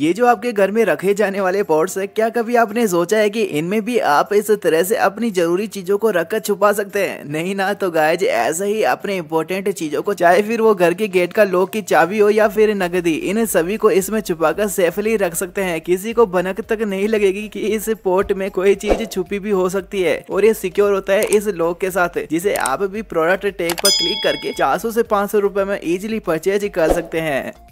ये जो आपके घर में रखे जाने वाले पॉट्स है क्या कभी आपने सोचा है कि इनमें भी आप इस तरह से अपनी जरूरी चीज़ों को रखकर छुपा सकते हैं नहीं ना तो गाय ऐसे ही अपने इम्पोर्टेंट चीज़ों को चाहे फिर वो घर के गेट का लॉक की चाबी हो या फिर नगदी इन सभी को इसमें छुपा कर सेफली रख सकते हैं किसी को बनक तक नहीं लगेगी की इस पोर्ट में कोई चीज छुपी भी हो सकती है और ये सिक्योर होता है इस लॉक के साथ जिसे आप भी प्रोडक्ट टेक पर क्लिक करके चार सौ से पाँच सौ में इजिली परचेज कर सकते हैं